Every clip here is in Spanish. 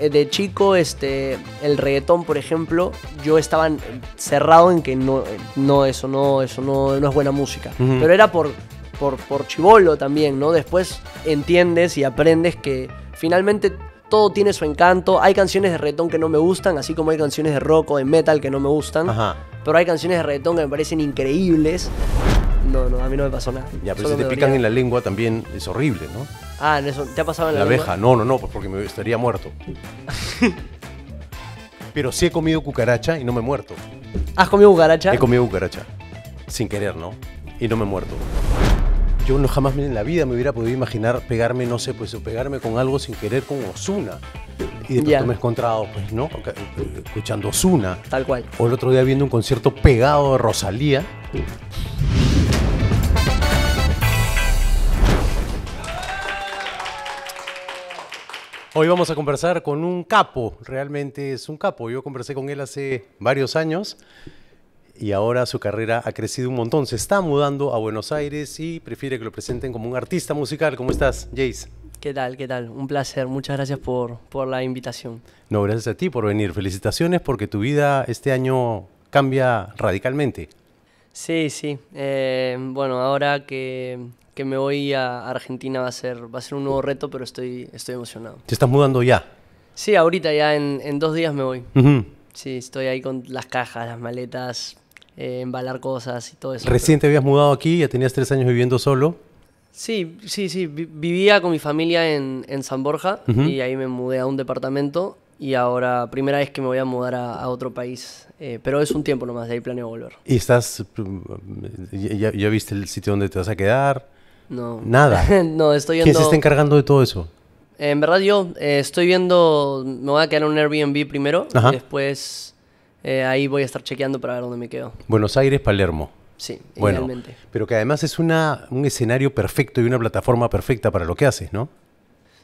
Eh, de chico, este, el reggaetón, por ejemplo, yo estaba cerrado en que no, eh, no eso no, eso no, no es buena música. Pero era por, por, por chivolo también, ¿no? Después entiendes y aprendes que finalmente todo tiene su encanto. Hay canciones de reggaetón que no me gustan, así como hay canciones de rock o de metal que no me gustan. Pero hay canciones de reggaetón que me parecen increíbles. No, no, a mí no me pasó nada. Ya, pero te pican en la lengua también es horrible, ¿no? Ah, ¿te ha pasado en la, la abeja? No, no, no, pues porque me estaría muerto. Pero sí he comido cucaracha y no me he muerto. ¿Has comido cucaracha? He comido cucaracha. Sin querer, ¿no? Y no me he muerto. Yo no jamás en la vida me hubiera podido imaginar pegarme, no sé, pues pegarme con algo sin querer con Osuna. Y después me he encontrado, pues, ¿no? Eh, escuchando Osuna. Tal cual. O el otro día viendo un concierto pegado de Rosalía. Hoy vamos a conversar con un capo, realmente es un capo. Yo conversé con él hace varios años y ahora su carrera ha crecido un montón. Se está mudando a Buenos Aires y prefiere que lo presenten como un artista musical. ¿Cómo estás, Jace? ¿Qué tal? ¿Qué tal? Un placer. Muchas gracias por, por la invitación. No, gracias a ti por venir. Felicitaciones porque tu vida este año cambia radicalmente. Sí, sí. Eh, bueno, ahora que, me voy a Argentina va a ser, va a ser un nuevo reto, pero estoy, estoy emocionado. ¿Te estás mudando ya? Sí, ahorita ya en, dos días me voy. Sí, estoy ahí con las cajas, las maletas, eh, embalar cosas y todo eso. Recién te habías mudado aquí, ya tenías tres años viviendo solo. Sí, sí, sí. Vivía con mi familia en, San Borja y ahí me mudé a un departamento y ahora primera vez que me voy a mudar a, otro país, eh, pero es un tiempo nomás, de ahí planeo volver. ¿Y estás, mm, ya, viste el sitio donde te vas a quedar? No. Nada. no, estoy yendo... ¿Quién se está encargando de todo eso? en verdad yo eh, estoy viendo, me voy a quedar en un Airbnb primero, y después eh, ahí voy a estar chequeando para ver dónde me quedo. Buenos Aires, Palermo. Sí, bueno, Pero que además es una, un escenario perfecto y una plataforma perfecta para lo que haces, ¿no?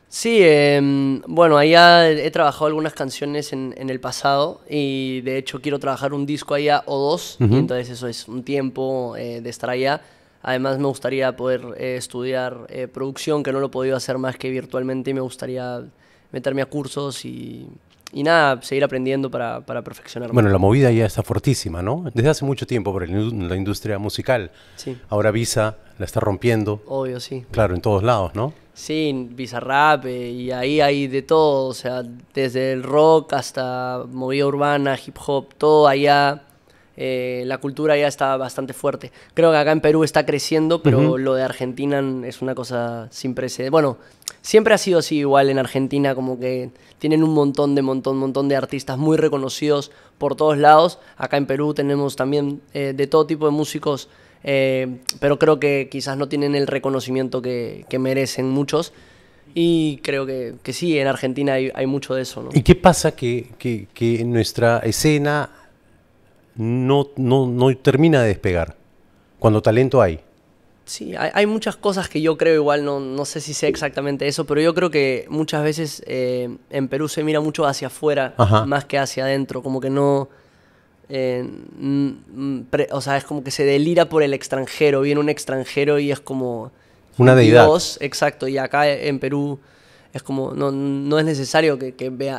Sí, em, bueno, allá he trabajado algunas canciones en, el pasado y de hecho quiero trabajar un disco allá o dos, y entonces eso es un tiempo eh, de estar allá. Además me gustaría poder eh, estudiar eh, producción, que no lo he podido hacer más que virtualmente y me gustaría meterme a cursos y, nada, seguir aprendiendo para, para perfeccionarme. Bueno, la movida ya está fortísima, ¿no? Desde hace mucho tiempo por la industria musical. Sí. Ahora Visa la está rompiendo. Obvio, sí. Claro, en todos lados, ¿no? Sí, Bizarrap, eh, y ahí hay de todo, o sea, desde el rock hasta movida urbana, hip hop, todo allá. Eh, la cultura ya está bastante fuerte. Creo que acá en Perú está creciendo, pero lo de Argentina es una cosa sin precedentes. Bueno, siempre ha sido así igual en Argentina, como que tienen un montón de, montón, montón de artistas muy reconocidos por todos lados. Acá en Perú tenemos también eh, de todo tipo de músicos eh, pero creo que quizás no tienen el reconocimiento que, merecen muchos. Y creo que, sí, en Argentina hay, mucho de eso. ¿Y qué pasa que, nuestra escena no, no, termina de despegar cuando talento hay? Sí, hay, muchas cosas que yo creo igual, no, sé si sé exactamente eso, pero yo creo que muchas veces eh, en Perú se mira mucho hacia afuera más que hacia adentro, como que no eh, mm, o sea, es como que se delira por el extranjero, viene un extranjero y es como... Una deidad. Dios, exacto, y acá en Perú es como, no, es necesario que,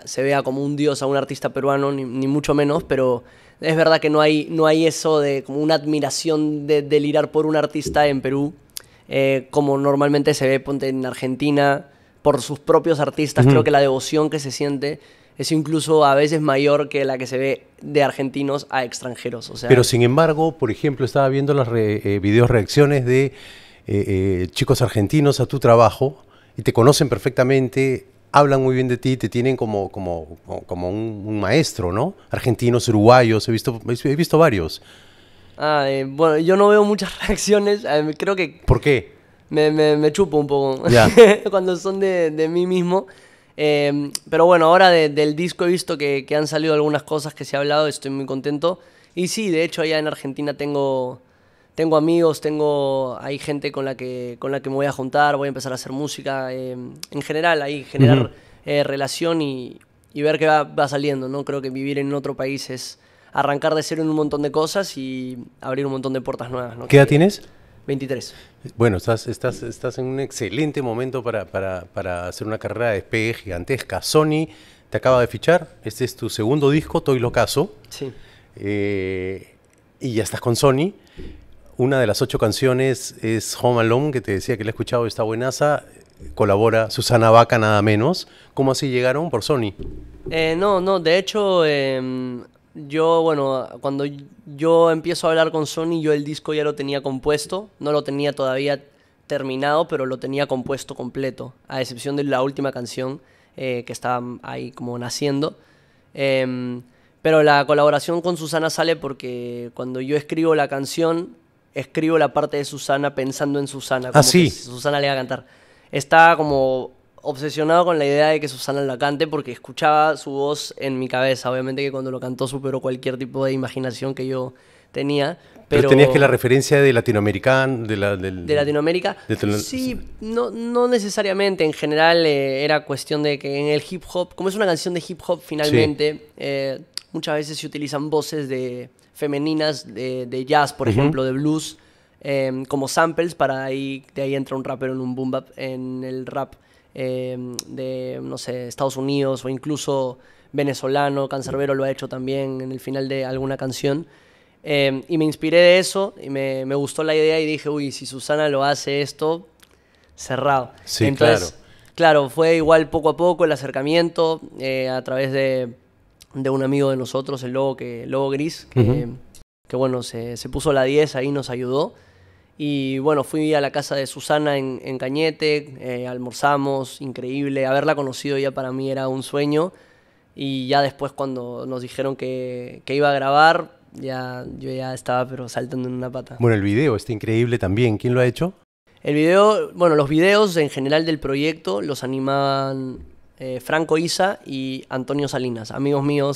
se vea como un dios a un artista peruano, ni, mucho menos, pero es verdad que no hay, no hay eso de como una admiración de delirar por un artista en Perú, eh, como normalmente se ve ponte en Argentina, por sus propios artistas, creo que la devoción que se siente es incluso a veces mayor que la que se ve de argentinos a extranjeros. Pero sin embargo, por ejemplo, estaba viendo las eh, videos reacciones de eh, eh, chicos argentinos a tu trabajo y te conocen perfectamente, hablan muy bien de ti, te tienen como, como, como un, maestro, ¿no? Argentinos, uruguayos, he visto, he visto varios. Ah, bueno, yo no veo muchas reacciones, creo que... ¿Por qué? Me, me, chupo un poco cuando son de, de mí mismo. Em, pero bueno, ahora del disco he visto que, han salido algunas cosas que se ha hablado, estoy muy contento. Y sí, de hecho allá en Argentina tengo, tengo amigos, tengo, hay gente con la, que, con la que me voy a juntar, voy a empezar a hacer música. Em, en general, ahí generar eh, relación y, ver qué va, saliendo. ¿no? Creo que vivir en otro país es arrancar de cero en un montón de cosas y abrir un montón de puertas nuevas. ¿no? ¿Qué edad tienes? 23. Bueno, estás, en un excelente momento para, hacer una carrera de despegue gigantesca. Sony te acaba de fichar, este es tu segundo disco, Toy Locaso. Sí. Eh, y ya estás con Sony. Una de las ocho canciones es Home Alone, que te decía que la he escuchado, esta buenaza. Colabora Susana Vaca, nada menos. ¿Cómo así llegaron por Sony? Eh, no, no, de hecho, em, yo, bueno, cuando yo empiezo a hablar con Sony, yo el disco ya lo tenía compuesto, no lo tenía todavía terminado, pero lo tenía compuesto completo, a excepción de la última canción eh, que estaba ahí como naciendo. Em, pero la colaboración con Susana sale porque cuando yo escribo la canción, escribo la parte de Susana pensando en Susana, como ah, Susana le va a cantar. Está como obsesionado con la idea de que Susana la cante porque escuchaba su voz en mi cabeza. Obviamente que cuando lo cantó superó cualquier tipo de imaginación que yo tenía. Pero, tenías que la referencia de Latinoamericano, de, de Latinoamérica. sí, no, no necesariamente. En general eh, era cuestión de que en el hip hop, como es una canción de hip hop finalmente, eh, muchas veces se utilizan voces de femeninas de, jazz, por ejemplo, de blues. Eh, como samples para ahí de ahí entra un rapero en un boom bap en el rap Em, de, no sé, Estados Unidos o incluso venezolano, Cancerbero lo ha hecho también en el final de alguna canción. Em, y me inspiré de eso y me, gustó la idea y dije, uy, si Susana lo hace esto, cerrado. Sí, Entonces, claro. Claro, fue igual poco a poco el acercamiento eh, a través de, un amigo de nosotros, el logo que, Gris, que, bueno, se, se, puso la 10 ahí, nos ayudó. Y bueno, fui a la casa de Susana en, Cañete, eh, almorzamos, increíble. Haberla conocido ya para mí era un sueño. Y ya después cuando nos dijeron que, iba a grabar, ya, yo ya estaba pero saltando en una pata. Bueno, el video está increíble también. ¿Quién lo ha hecho? El video, bueno, los videos en general del proyecto los animaban eh, Franco Isa y Antonio Salinas, amigos míos.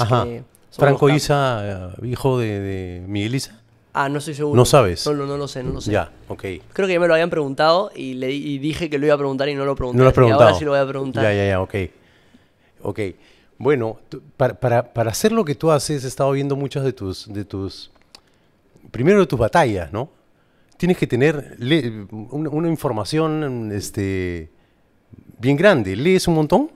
Franco Isa, hijo de, de Miguel Isa. Ah, no estoy seguro. No sabes. No, lo sé, no lo sé. Ya, ok. Creo que ya me lo habían preguntado y, le, dije que lo iba a preguntar y no lo pregunté. No lo has preguntado. Y ahora sí lo voy a preguntar. Ya, ya, ya, ok. Ok. Bueno, para, hacer lo que tú haces, he estado viendo muchas de tus, de tus. Primero de tus batallas, ¿no? Tienes que tener una, información este, bien grande. ¿Lees un montón?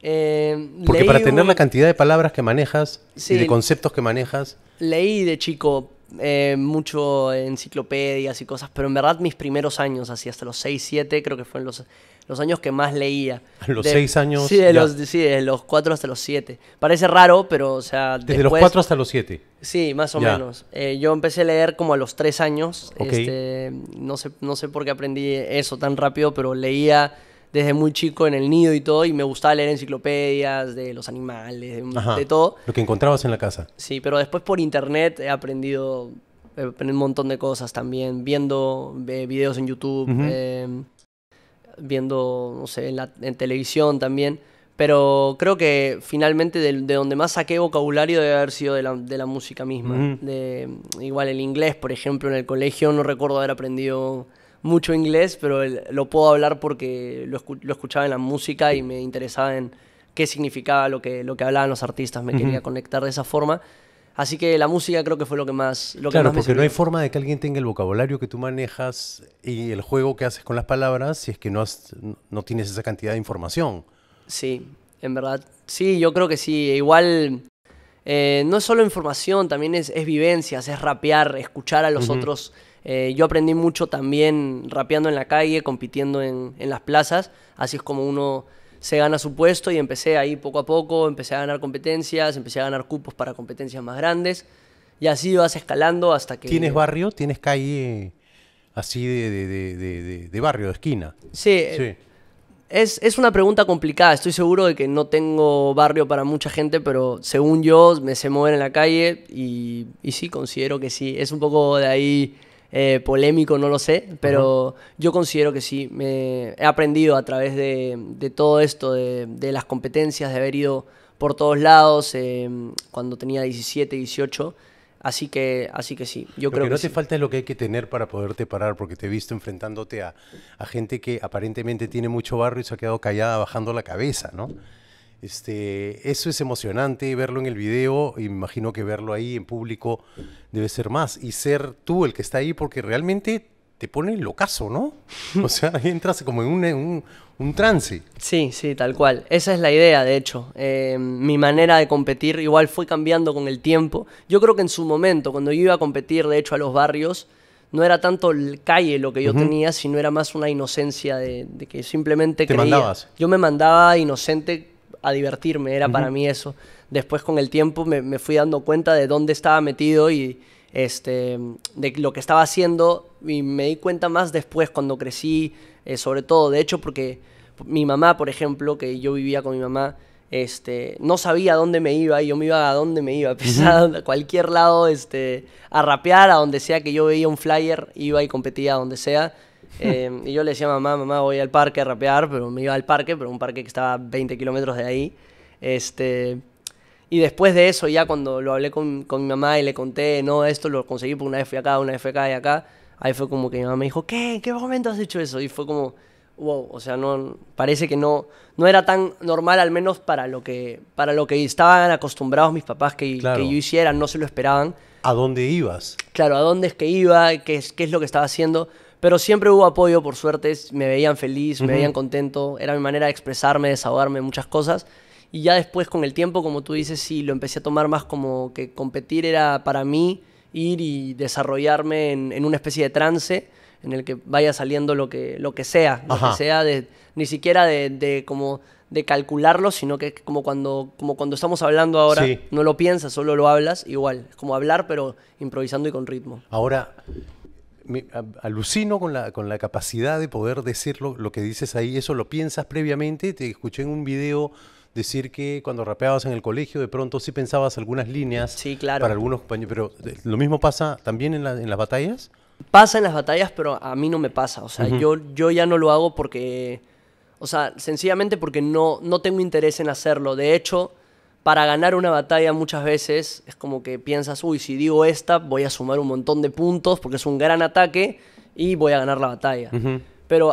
Eh, Porque para tener la cantidad de palabras que manejas y de conceptos que manejas. Leí de chico eh, mucho enciclopedias y cosas, pero en verdad mis primeros años, así hasta los 6, 7, creo que fueron los, los años que más leía. ¿A los 6 años? Sí de, los, sí, de los 4 hasta los 7. Parece raro, pero o sea... Desde los 4 hasta los 7. Sí, más o menos. Eh, yo empecé a leer como a los 3 años. Este, no, sé, no sé por qué aprendí eso tan rápido, pero leía desde muy chico en el nido y todo, y me gustaba leer enciclopedias de los animales, de, todo. Lo que encontrabas en la casa. Sí, pero después por internet he aprendido un montón de cosas también, viendo eh, videos en YouTube, em, viendo, no sé, en, televisión también. Pero creo que finalmente de, donde más saqué vocabulario debe haber sido de la, música misma. de, igual el inglés, por ejemplo, en el colegio no recuerdo haber aprendido mucho inglés, pero lo puedo hablar porque lo, escuchaba en la música y me interesaba en qué significaba lo que, lo que hablaban los artistas, me quería conectar de esa forma. Así que la música creo que fue lo que más... Lo claro, porque no hay forma de que alguien tenga el vocabulario que tú manejas y el juego que haces con las palabras si es que no, no tienes esa cantidad de información. Sí, en verdad. Sí, yo creo que sí. Igual eh, no es solo información, también es, vivencias, es rapear, escuchar a los otros eh, yo aprendí mucho también rapeando en la calle, compitiendo en, las plazas, así es como uno se gana su puesto y empecé ahí poco a poco, empecé a ganar competencias, empecé a ganar cupos para competencias más grandes y así vas escalando hasta que... ¿Tienes barrio? ¿Tienes calle eh, así de, barrio, de esquina? Sí. Eh, es, una pregunta complicada, estoy seguro de que no tengo barrio para mucha gente, pero según yo me sé mover en la calle y, y sí, considero que sí. Es un poco de ahí eh, polémico, no lo sé, pero yo considero que sí. Me he aprendido a través de, todo esto, de, las competencias, de haber ido por todos lados eh, cuando tenía 17, 18. Así que, así que sí, yo creo que, no te falta lo que hay que tener para poderte parar, porque te he visto enfrentándote a, a gente que aparentemente tiene mucho barro y se ha quedado callada bajando la cabeza, ¿no? Este, eso es emocionante, verlo en el video, imagino que verlo ahí en público debe ser más. Y ser tú el que está ahí, porque realmente te pone locazo, ¿no? O sea, entras como en un, trance. Sí, sí, tal cual. Esa es la idea, de hecho. Eh, mi manera de competir igual fue cambiando con el tiempo. Yo creo que en su momento, cuando yo iba a competir, de hecho, a los barrios, no era tanto calle lo que yo tenía, sino era más una inocencia de, que simplemente... creía. mandabas. Yo me mandaba inocente a divertirme, era para mí eso. Después con el tiempo me, fui dando cuenta de dónde estaba metido y este, de lo que estaba haciendo y me di cuenta más después cuando crecí, eh, sobre todo, de hecho, porque mi mamá, por ejemplo, que yo vivía con mi mamá, este, no sabía dónde me iba y yo me iba a dónde me iba, pues, a cualquier lado, este, a rapear, a donde sea que yo veía un flyer, iba y competía a donde sea. Em, y yo le decía a mamá, mamá, voy al parque a rapear, pero me iba al parque, pero un parque que estaba 20 kilómetros de ahí. Este, y después de eso, ya cuando lo hablé con, con mi mamá y le conté, no, esto lo conseguí porque una vez fui acá, una vez fui acá y acá, ahí fue como que mi mamá me dijo, ¿qué? ¿En qué momento has hecho eso? Y fue como, wow, o sea, no, parece que no, no era tan normal, al menos para lo que, para lo que estaban acostumbrados mis papás que, yo hiciera, no se lo esperaban. ¿A dónde ibas? Claro, a dónde es que iba, qué es, qué es lo que estaba haciendo. Pero siempre hubo apoyo, por suerte. Me veían feliz, me veían contento. Era mi manera de expresarme, desahogarme, muchas cosas. Y ya después, con el tiempo, como tú dices, sí, lo empecé a tomar más como que competir era para mí ir y desarrollarme en, una especie de trance en el que vaya saliendo lo que, lo que sea, sea, ni siquiera de, como de calcularlo, sino que como cuando, como cuando estamos hablando ahora, no lo piensas, solo lo hablas, igual, es como hablar, pero improvisando y con ritmo. Ahora, me alucino con la, con la capacidad de poder decir lo, que dices ahí, eso lo piensas previamente, te escuché en un video decir que cuando rapeabas en el colegio de pronto sí pensabas algunas líneas sí, claro. para algunos compañeros, pero eh, lo mismo pasa también en, en, las batallas. Pasa en las batallas, pero a mí no me pasa, o sea, yo, yo ya no lo hago porque, o sea, sencillamente porque no, no tengo interés en hacerlo, de hecho para ganar una batalla muchas veces es como que piensas, uy, si digo esta voy a sumar un montón de puntos porque es un gran ataque y voy a ganar la batalla. Pero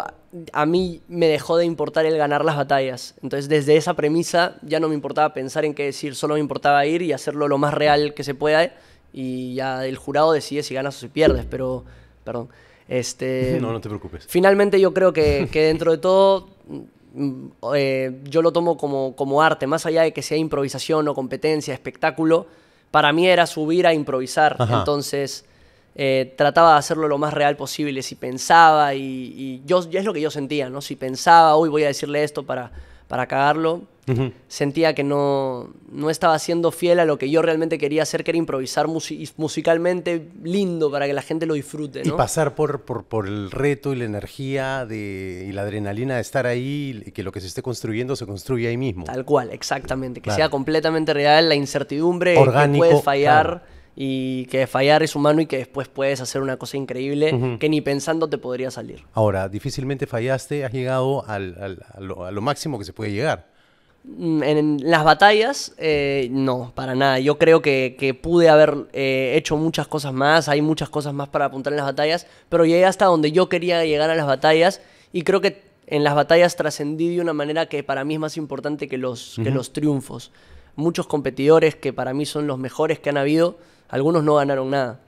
a, mí me dejó de importar el ganar las batallas. Entonces desde esa premisa ya no me importaba pensar en qué decir, solo me importaba ir y hacerlo lo más real que se pueda y ya el jurado decide si ganas o si pierdes, pero... Perdón. Este, no, no te preocupes. Finalmente yo creo que, que dentro de todo Mm, eh, yo lo tomo como, como arte, más allá de que sea improvisación o competencia, espectáculo, para mí era subir a improvisar. Entonces eh, trataba de hacerlo lo más real posible. Si pensaba y, yo, es lo que yo sentía, ¿no? Si pensaba, uy voy a decirle esto para, para cagarlo, Sentía que no, no estaba siendo fiel a lo que yo realmente quería hacer, que era improvisar musicalmente lindo para que la gente lo disfrute. Y pasar por, por, el reto y la energía de, y la adrenalina de estar ahí, y que lo que se esté construyendo se construye ahí mismo. Tal cual, exactamente. Que sea completamente real la incertidumbre, que puedes fallar. y que fallar es humano y que después puedes hacer una cosa increíble que ni pensando te podría salir. Ahora, difícilmente fallaste, has llegado al, a, lo, máximo que se puede llegar. Mm, en las batallas, eh, no, para nada. Yo creo que, pude haber eh, hecho muchas cosas más, hay muchas cosas más para apuntar en las batallas, pero llegué hasta donde yo quería llegar a las batallas y creo que en las batallas trascendí de una manera que para mí es más importante que los, los triunfos. Muchos competidores que para mí son los mejores que han habido, algunos no ganaron nada.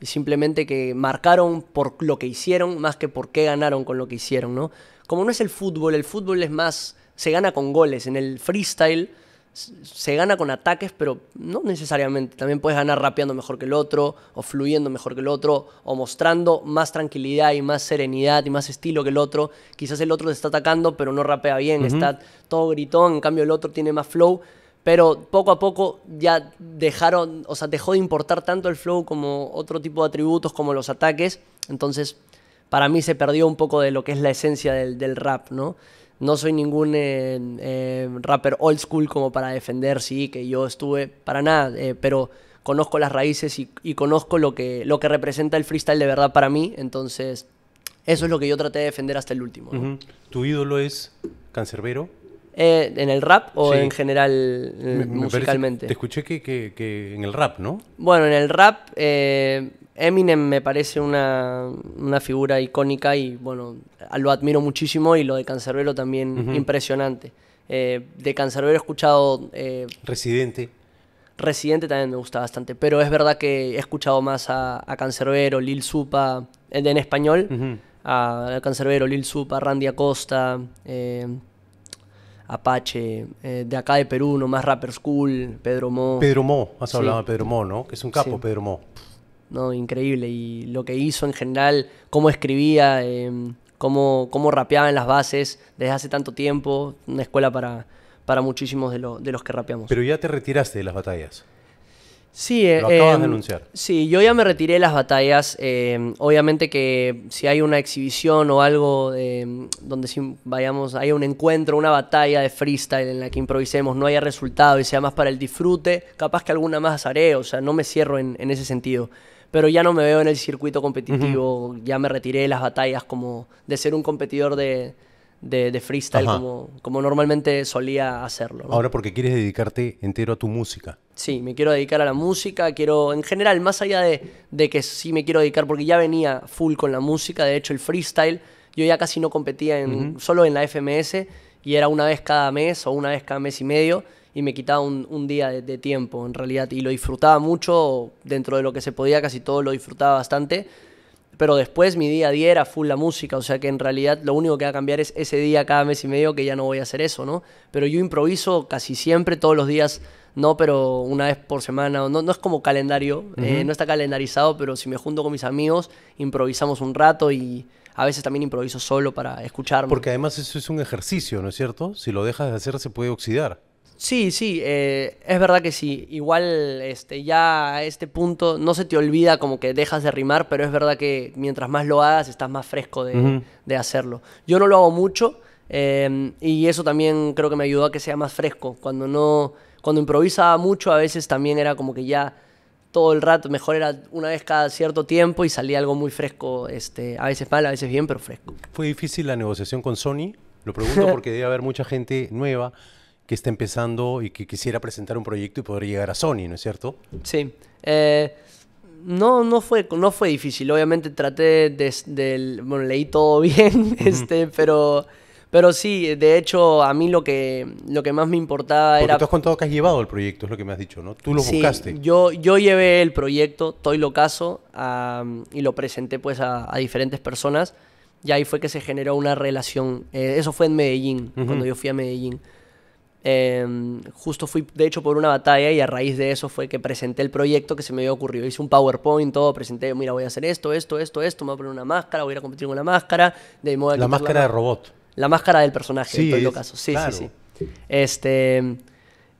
Y simplemente que marcaron por lo que hicieron más que por qué ganaron con lo que hicieron, ¿no? Como no es el fútbol, el fútbol es más se gana con goles. En el freestyle se gana con ataques, pero no necesariamente. También puedes ganar rapeando mejor que el otro, o fluyendo mejor que el otro, o mostrando más tranquilidad y más serenidad y más estilo que el otro. Quizás el otro te está atacando, pero no rapea bien, está todo gritón, en cambio el otro tiene más flow. Pero poco a poco ya dejaron, o sea, dejó de importar tanto el flow como otro tipo de atributos como los ataques. Entonces, para mí se perdió un poco de lo que es la esencia del, del rap, ¿no? no soy ningún eh, eh, rapper old school como para defender, sí, que yo estuve para nada, eh, pero conozco las raíces y, conozco lo que, lo que representa el freestyle de verdad para mí, entonces eso es lo que yo traté de defender hasta el último. ¿Tu ídolo es Cancerbero? Eh, ¿En el rap o en general musicalmente? te escuché que, en el rap, ¿no? Bueno, en el rap eh, Eminem me parece una, figura icónica y bueno, lo admiro muchísimo y lo de Cancerbero también impresionante. Eh, de Cancerbero he escuchado... Residente. Residente también me gusta bastante, pero es verdad que he escuchado más a, a Cancerbero, Lil Supa, en, español, a, a Lil Supa, Randy Acosta. Apache, eh, de acá de Perú, más Rapper School, Pedro Mo. Pedro Mo, has hablado de Pedro Mo, ¿no? Que es un capo, Pedro Mo. No, increíble. Y lo que hizo en general, cómo escribía, eh, cómo, cómo, rapeaba en las bases desde hace tanto tiempo, una escuela para, para muchísimos de, de los que rapeamos. Pero ya te retiraste de las batallas. Sí, Lo eh, acabas em, yo ya me retiré de las batallas. Em, obviamente que si hay una exhibición o algo em, donde vayamos, hay un encuentro, una batalla de freestyle en la que improvisemos, no haya resultado y sea más para el disfrute, capaz que alguna más haré, o sea, no me cierro en, ese sentido. Pero ya no me veo en el circuito competitivo, ya me retiré de las batallas como de ser un competidor de, de, freestyle como, como, normalmente solía hacerlo. Ahora porque quieres dedicarte entero a tu música. Sí, me quiero dedicar a la música, quiero, en general, más allá de, de que sí me quiero dedicar, porque ya venía full con la música, de hecho el freestyle, yo ya casi no competía en, solo en la FMS y era una vez cada mes o una vez cada mes y medio y me quitaba un, día de tiempo en realidad y lo disfrutaba mucho dentro de lo que se podía, casi todo lo disfrutaba bastante pero después mi día a día era full la música, o sea que en realidad lo único que va a cambiar es ese día cada mes y medio que ya no voy a hacer eso, ¿no? Pero yo improviso casi siempre, todos los días, no, pero una vez por semana, no, no es como calendario, eh, no está calendarizado, pero si me junto con mis amigos, improvisamos un rato y a veces también improviso solo para escucharme. Porque además eso es un ejercicio, ¿no es cierto? Si lo dejas de hacer se puede oxidar. Sí, sí, eh, es verdad que sí. Igual este, ya a este punto no se te olvida como que dejas de rimar, pero es verdad que mientras más lo hagas estás más fresco de, hacerlo. Yo no lo hago mucho em, y eso también creo que me ayudó a que sea más fresco. Cuando, no, cuando improvisaba mucho a veces también era como que ya todo el rato, mejor era una vez cada cierto tiempo y salía algo muy fresco, este, a veces mal, a veces bien, pero fresco. ¿Fue difícil la negociación con Sony? Lo pregunto porque debe haber mucha gente nueva que está empezando y que quisiera presentar un proyecto y poder llegar a Sony, ¿no es cierto? Sí. Eh, no, no fue, no fue difícil. Obviamente traté de, bueno, leí todo bien, este, pero, pero sí, de hecho, a mí lo que, lo que más me importaba era... tú has contado que has llevado el proyecto, es lo que me has dicho, ¿no? Tú lo buscaste. yo, yo llevé el proyecto, Toy lo caso, y lo presenté, pues, a, diferentes personas. Y ahí fue que se generó una relación. Eh, eso fue en Medellín, cuando yo fui a Medellín. Em, justo fui, de hecho, por una batalla y a raíz de eso fue que presenté el proyecto que se me había ocurrido. Hice un PowerPoint, todo, presenté, mira, voy a hacer esto, esto, esto, esto, me voy a poner una máscara, voy a ir a competir con una máscara. De la máscara de robot. La máscara del personaje, en todo caso. Sí, sí, sí. Este,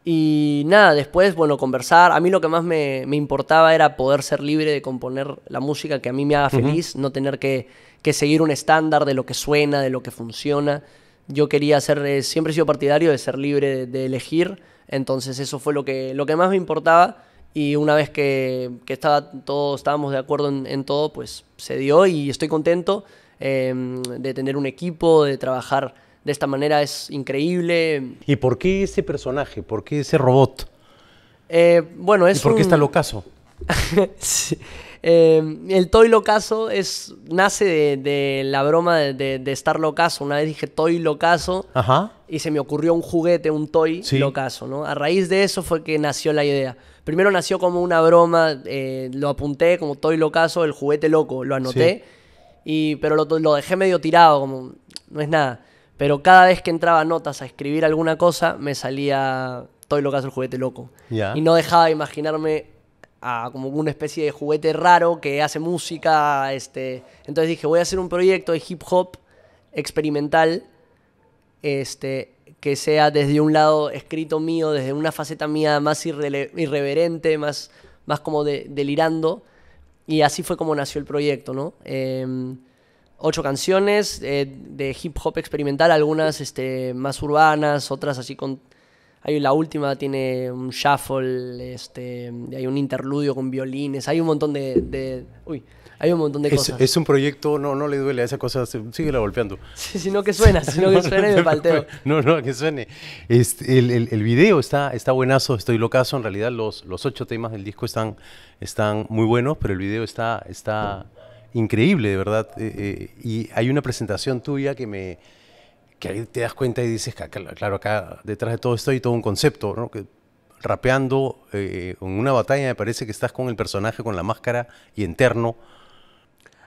y nada, después, bueno, conversar. A mí lo que más me, importaba era poder ser libre de componer la música que a mí me haga feliz, no tener que, que seguir un estándar de lo que suena, de lo que funciona yo quería ser, eh, siempre he sido partidario de ser libre de, elegir, entonces eso fue lo que, lo que más me importaba y una vez que, estaba, todos estábamos de acuerdo en, todo, pues se dio y estoy contento em, de tener un equipo, de trabajar de esta manera, es increíble. ¿Y por qué ese personaje? ¿Por qué ese robot? Eh, bueno, es ¿Y por qué está locazo? sí. Em, el Toy Locaso es, nace de, la broma de, estar locaso. Una vez dije Toy Locaso y se me ocurrió un juguete, un Toy Locazo, Locaso, ¿no? A raíz de eso fue que nació la idea. Primero nació como una broma, eh, lo apunté como Toy Locaso, el juguete loco, lo anoté, y, pero lo, dejé medio tirado, como no es nada. Pero cada vez que entraba notas a escribir alguna cosa, me salía Toy Locaso, el juguete loco. Y no dejaba de imaginarme como una especie de juguete raro que hace música. Este. Entonces dije, voy a hacer un proyecto de hip hop experimental este, que sea desde un lado escrito mío, desde una faceta mía más irreverente, más, más como delirando. Y así fue como nació el proyecto, ¿no? Em, ocho canciones eh, de hip hop experimental, algunas este, más urbanas, otras así con hay la última, tiene un shuffle, este, hay un interludio con violines, hay un montón de... uy, hay un montón de cosas. Es un proyecto, no, no le duele a esa cosa, sigue la golpeando. Sí, sino que suena, sino que suena y me palteo. No, no, que suene. Este, el, el, video está, está buenazo, estoy locazo. En realidad los, los ocho temas del disco están, están muy buenos, pero el video está, está increíble, de verdad. Eh, eh, y hay una presentación tuya que me que ahí te das cuenta y dices, claro, acá detrás de todo esto hay todo un concepto, ¿no? Que rapeando eh, en una batalla me parece que estás con el personaje, con la máscara y interno.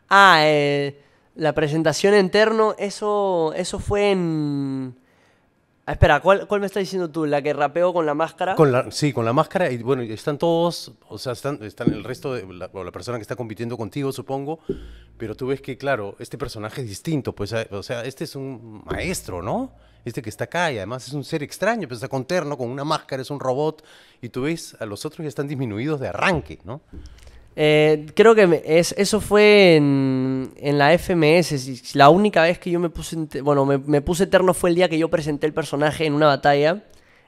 Ah, eh, la presentación interno, eso, eso fue en... Ah, espera, ¿cuál, me estás diciendo tú? ¿La que rapeó con la máscara? Con sí, con la máscara. Y bueno, están todos, o sea, están, el resto de la, persona que está compitiendo contigo, supongo. Pero tú ves que, claro, este personaje es distinto. Pues, o sea, este es un maestro, ¿no? Este que está acá y además es un ser extraño, pues está con terno, con una máscara, es un robot. Y tú ves a los otros ya están disminuidos de arranque, ¿no? Eh, creo que es, eso fue en, la FMS. La única vez que yo me puse. Bueno, me, puse eterno fue el día que yo presenté el personaje en una batalla.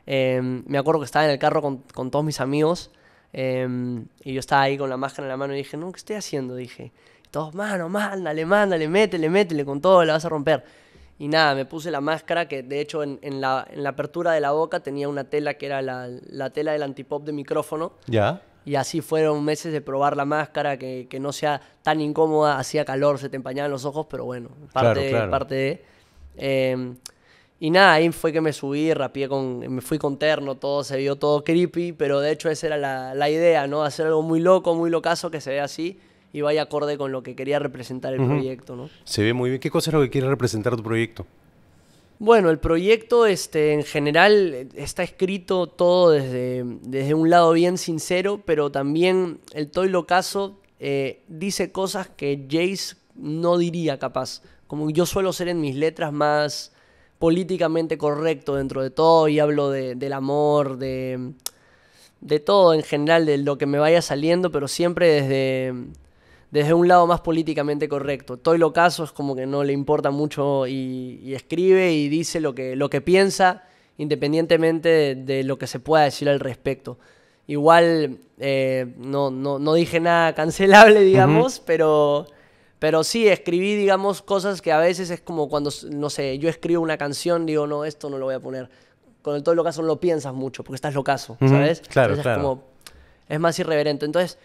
Em, me acuerdo que estaba en el carro con, todos mis amigos. Em, y yo estaba ahí con la máscara en la mano y dije, no, ¿qué estoy haciendo? Dije, todos, mano, mándale, mándale, métele, métele con todo, la vas a romper. Y nada, me puse la máscara que de hecho en, en, la, en la, apertura de la boca tenía una tela que era la, la tela del antipop de micrófono. Ya y así fueron meses de probar la máscara, que, no sea tan incómoda, hacía calor, se te empañaban los ojos, pero bueno, parte, de... Em, y nada, ahí fue que me subí, con, me fui con terno, todo se vio todo creepy, pero de hecho esa era la, idea, ¿no? Hacer algo muy loco, muy locazo, que se vea así y vaya acorde con lo que quería representar el proyecto, ¿no? Se ve muy bien. ¿Qué cosa es lo que quiere representar tu proyecto? Bueno, el proyecto este, en general está escrito todo desde, desde un lado bien sincero, pero también el Toy Caso eh, dice cosas que Jace no diría capaz. Como yo suelo ser en mis letras más políticamente correcto dentro de todo y hablo del amor, de, de todo en general, de lo que me vaya saliendo, pero siempre desde desde un lado más políticamente correcto. lo Caso es como que no le importa mucho y, escribe y dice lo que, lo que piensa, independientemente de, lo que se pueda decir al respecto. Igual eh, no, no, dije nada cancelable, digamos, pero, pero sí escribí, digamos, cosas que a veces es como cuando, no sé, yo escribo una canción, digo, no, esto no lo voy a poner. Con el lo Caso no lo piensas mucho, porque estás locazo, ¿sabes? Claro, Es es más irreverente. Entonces...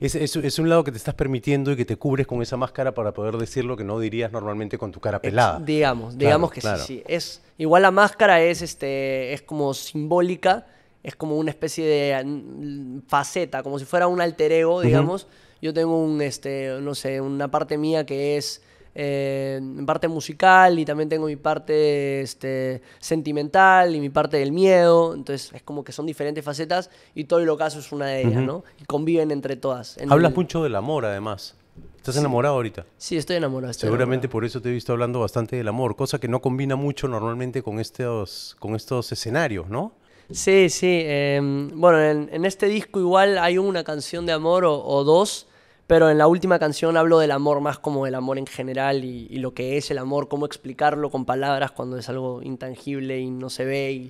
Es, es, un lado que te estás permitiendo y que te cubres con esa máscara para poder decir lo que no dirías normalmente con tu cara pelada. digamos, digamos que sí, sí. Es, igual la máscara es, este, es como simbólica, es como una especie de mm, faceta, como si fuera un alter ego, digamos. Yo tengo un, este, no sé, una parte mía que es en eh, parte musical y también tengo mi parte este, sentimental y mi parte del miedo. Entonces es como que son diferentes facetas y todo lo ocaso es una de ellas, ¿no? Y conviven entre todas. Hablas mucho del amor, además. ¿Estás enamorado ahorita? Sí, estoy enamorado. Seguramente por eso te he visto hablando bastante del amor, cosa que no combina mucho normalmente con estos, con estos escenarios, ¿no? Sí, sí. Em, bueno, en, este disco igual hay una canción de amor o dos pero en la última canción hablo del amor más como del amor en general y, lo que es el amor, cómo explicarlo con palabras cuando es algo intangible y no se ve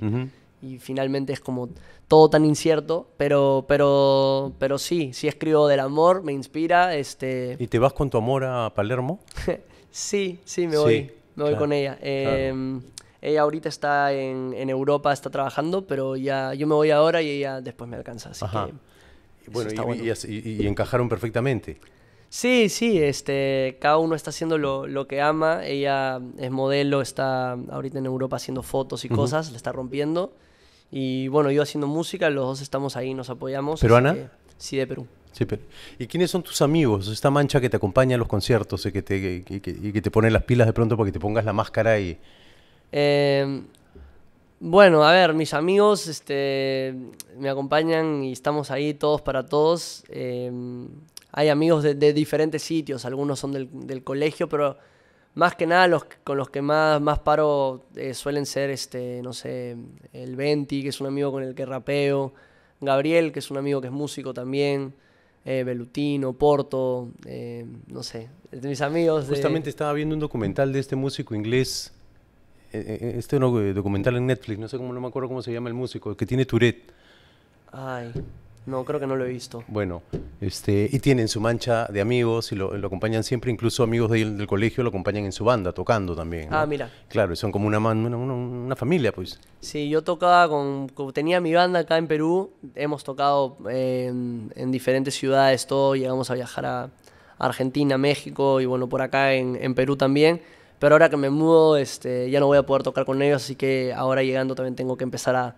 y, finalmente es como todo tan incierto, pero, pero, pero sí, sí escribo del amor, me inspira. Este... ¿Y te vas con tu amor a Palermo? sí, sí, me voy, me voy con ella. Em, ella ahorita está en, Europa, está trabajando, pero ya yo me voy ahora y ella después me alcanza. Así que bueno, y, encajaron perfectamente. Sí, sí, este, cada uno está haciendo lo, que ama. Ella es modelo, está ahorita en Europa haciendo fotos y cosas, le está rompiendo. Y bueno, yo haciendo música, los dos estamos ahí, nos apoyamos. ¿Peruana? sí, de Perú. ¿Y quiénes son tus amigos? Esta mancha que te acompaña a los conciertos y eh, que te, que, te pone las pilas de pronto para que te pongas la máscara y... Eh, bueno, a ver, mis amigos este, me acompañan y estamos ahí todos para todos. Em, hay amigos de, diferentes sitios, algunos son del, colegio, pero más que nada los con los que más, más paro eh, suelen ser, este, no sé, el Venti, que es un amigo con el que rapeo, Gabriel, que es un amigo que es músico también, eh, Belutino, Porto, eh, no sé, de mis amigos. Justamente estaba viendo un documental de este músico inglés eh, eh, eh, este documental en Netflix, no sé cómo, no me acuerdo cómo se llama el músico, que tiene Tourette. Ay, no, creo que no lo he visto. Bueno, este, y tienen su mancha de amigos y lo, acompañan siempre, incluso amigos del colegio lo acompañan en su banda, tocando también. Ah, mira. Claro, son como una, familia, pues. Sí, yo tocaba con, tenía mi banda acá en Perú, hemos tocado em, en, diferentes ciudades, todo, llegamos a viajar a Argentina, México y bueno, por acá en, en Perú también. Pero ahora que me mudo, este, ya no voy a poder tocar con ellos, así que ahora llegando también tengo que empezar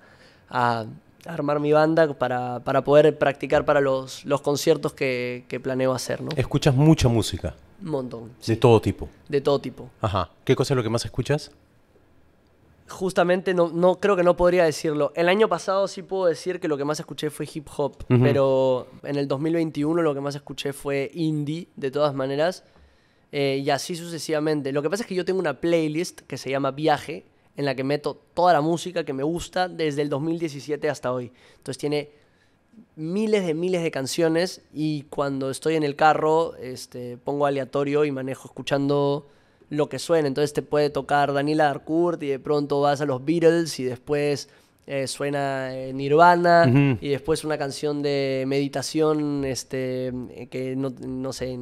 a, armar mi banda para, poder practicar para los, los conciertos que, planeo hacer, ¿no? ¿Escuchas mucha música? Un montón. ¿De todo tipo? De todo tipo. Ajá. ¿Qué cosa es lo que más escuchas? Justamente, no, no creo que no podría decirlo. El año pasado sí puedo decir que lo que más escuché fue hip hop, pero en el 2021 lo que más escuché fue indie, de todas maneras. Eh, y así sucesivamente. Lo que pasa es que yo tengo una playlist que se llama Viaje, en la que meto toda la música que me gusta desde el 2017 hasta hoy. Entonces tiene miles de miles de canciones y cuando estoy en el carro este, pongo aleatorio y manejo escuchando lo que suena. Entonces te puede tocar Daniela Arcourt y de pronto vas a los Beatles y después eh, suena eh, Nirvana y después una canción de meditación este, que no, no sé,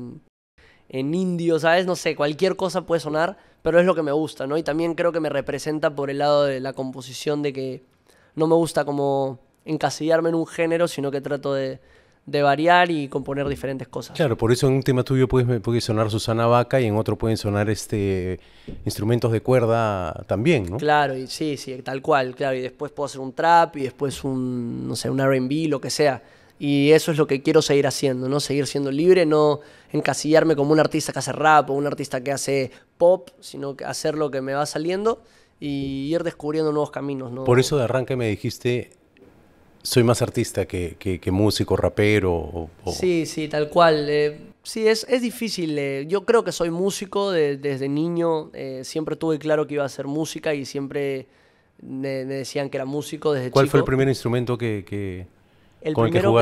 en indio, ¿sabes? No sé, cualquier cosa puede sonar, pero es lo que me gusta, ¿no? Y también creo que me representa por el lado de la composición, de que no me gusta como encasillarme en un género, sino que trato de, variar y componer diferentes cosas. Claro, por eso en un tema tuyo puede, sonar Susana Vaca y en otro pueden sonar este instrumentos de cuerda también, ¿no? Claro, y sí, sí, tal cual, claro, y después puedo hacer un trap y después un no sé, un R&B, lo que sea. Y eso es lo que quiero seguir haciendo, ¿no? Seguir siendo libre, no encasillarme como un artista que hace rap o un artista que hace pop, sino que hacer lo que me va saliendo y ir descubriendo nuevos caminos, ¿no? Por eso de arranque me dijiste, soy más artista que, músico, rapero. O, Sí, sí, tal cual. Eh, sí, es, es difícil. Eh, yo creo que soy músico desde niño. Eh, siempre tuve claro que iba a hacer música y siempre me, decían que era músico desde ¿Cuál chico. ¿Cuál fue el primer instrumento que, el primero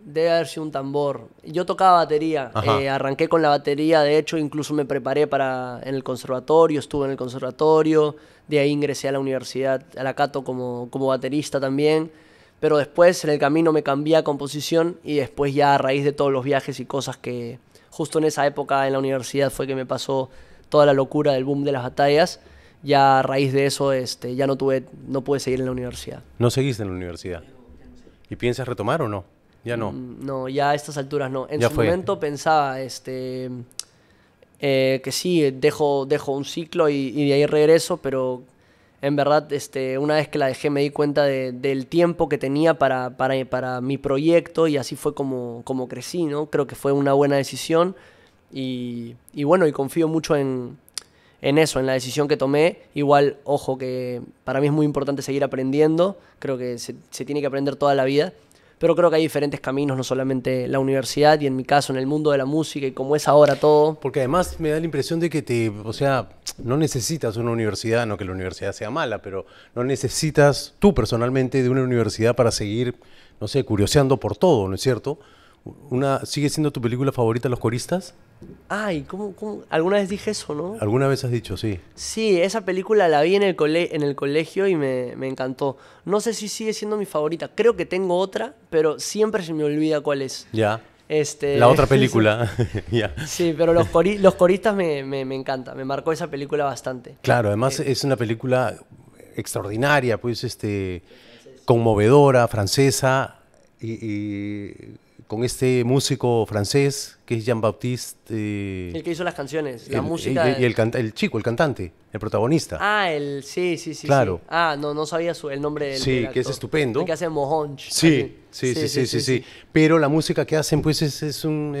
debe haber sido un tambor. Yo tocaba batería, eh, arranqué con la batería, de hecho incluso me preparé para en el conservatorio, estuve en el conservatorio, de ahí ingresé a la universidad, a la Cato como, baterista también, pero después en el camino me cambié a composición y después ya a raíz de todos los viajes y cosas que justo en esa época en la universidad fue que me pasó toda la locura del boom de las batallas. Ya a raíz de eso este, ya no tuve, no pude seguir en la universidad. ¿No seguiste en la universidad? ¿Y piensas retomar o no? Ya no. Mm, no, ya a estas alturas no. En su momento pensaba este, eh, que sí, dejo, un ciclo y, de ahí regreso, pero en verdad este, una vez que la dejé me di cuenta del tiempo que tenía para, para, mi proyecto y así fue como, como crecí, ¿no? Creo que fue una buena decisión y bueno, y confío mucho en, en eso, en la decisión que tomé. Igual, ojo, que para mí es muy importante seguir aprendiendo, creo que se, tiene que aprender toda la vida, pero creo que hay diferentes caminos, no solamente la universidad y en mi caso en el mundo de la música y como es ahora todo. Porque además me da la impresión de que te, o sea, no necesitas una universidad, no que la universidad sea mala, pero no necesitas tú personalmente de una universidad para seguir, no sé, curioseando por todo, ¿no es cierto? ¿Sigue siendo tu película favorita Los Coristas? Ay, ¿cómo, ¿cómo, Alguna vez dije eso, ¿no? Alguna vez has dicho, sí. Sí, esa película la vi en el, en el colegio y me, encantó. No sé si sigue siendo mi favorita. Creo que tengo otra, pero siempre se me olvida cuál es. Ya. Este... La otra película. Ya. Sí, pero los, coristas me, encanta. Me marcó esa película bastante. Claro, además eh. es una película extraordinaria, pues, este, conmovedora, francesa, y con este músico francés que es Jean-Baptiste... Eh, el que hizo las canciones, la música. Y, el, el, chico, el cantante, el protagonista. Ah, el, sí, sí, sí. Claro. Ah, no, no sabía su, el nombre del Sí, que es estupendo. El que hace Mohonch. Sí sí sí sí sí, sí, Pero la música que hacen, pues, es, es, un,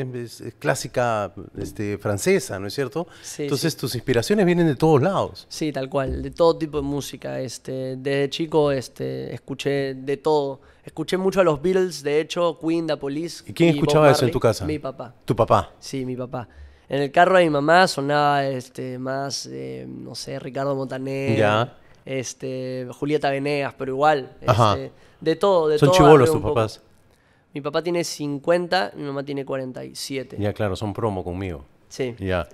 clásica este, francesa, ¿no es cierto? Sí. Entonces, tus inspiraciones vienen de todos lados. Sí, tal cual, de todo tipo de música. Este, desde chico este, escuché de todo. Escuché mucho a los Beatles, de hecho, Queen, The Police. ¿Y quién escuchaba eso en tu casa? Mi papá. ¿Tu papá. Sí, mi papá. En el carro de mi mamá sonaba este, más, eh, no sé, Ricardo Montaner, Este, Julieta Venegas, pero igual. Este, de todo, de Son todo. Son chivolos tus papás. Mi papá tiene 50, mi mamá tiene 47. Ya, claro, son promo conmigo. Sí. Ya.